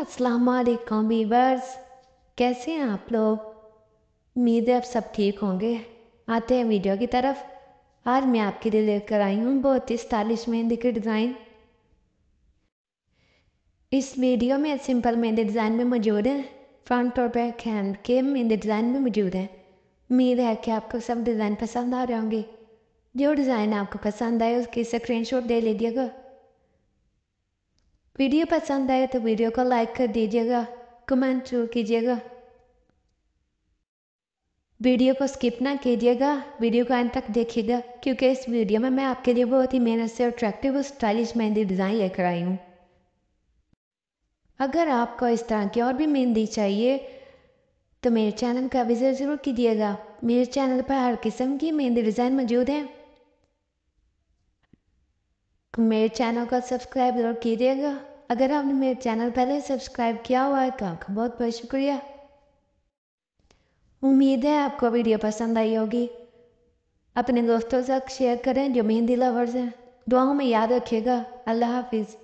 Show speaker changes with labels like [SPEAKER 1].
[SPEAKER 1] अस्सलाम वालेकुम वीवर्स कैसे हैं आप लोग उम्मीद है आप सब ठीक होंगे आते हैं वीडियो की तरफ आज मैं आपके लिए लेकर आई हूँ बहुत ही स्टाइलिश मेहंदी के डिज़ाइन इस वीडियो में सिंपल मेहंदी डिज़ाइन में मौजूद हैं फ्रंट और बैक हैंड के मेहंदी डिज़ाइन में मौजूद हैं उम्मीद है कि आपको सब डिज़ाइन पसंद आ रहे होंगे जो डिज़ाइन आपको पसंद आए उसकी स्क्रीन शॉट दे लीजिएगा वीडियो पसंद आए तो वीडियो को लाइक कर दीजिएगा कमेंट जरूर कीजिएगा वीडियो को स्किप ना कीजिएगा वीडियो को अंत तक देखिएगा क्योंकि इस वीडियो में मैं आपके लिए बहुत ही मेहनत से अट्रैक्टिव और स्टाइलिश मेहंदी डिज़ाइन लेकर आई हूँ अगर आपको इस तरह की और भी मेहंदी चाहिए तो मेरे चैनल का विज़िट ज़रूर कीजिएगा मेरे चैनल पर हर किस्म की मेहंदी डिज़ाइन मौजूद हैं मेरे चैनल का सब्सक्राइब जरूर कीजिएगा अगर आपने मेरे चैनल पहले सब्सक्राइब किया हुआ है तो आपका बहुत बहुत शुक्रिया उम्मीद है आपको वीडियो पसंद आई होगी अपने दोस्तों से शेयर करें जो मेहंदी लवर्स हैं दुआओं में याद रखिएगा अल्लाह हाफिज़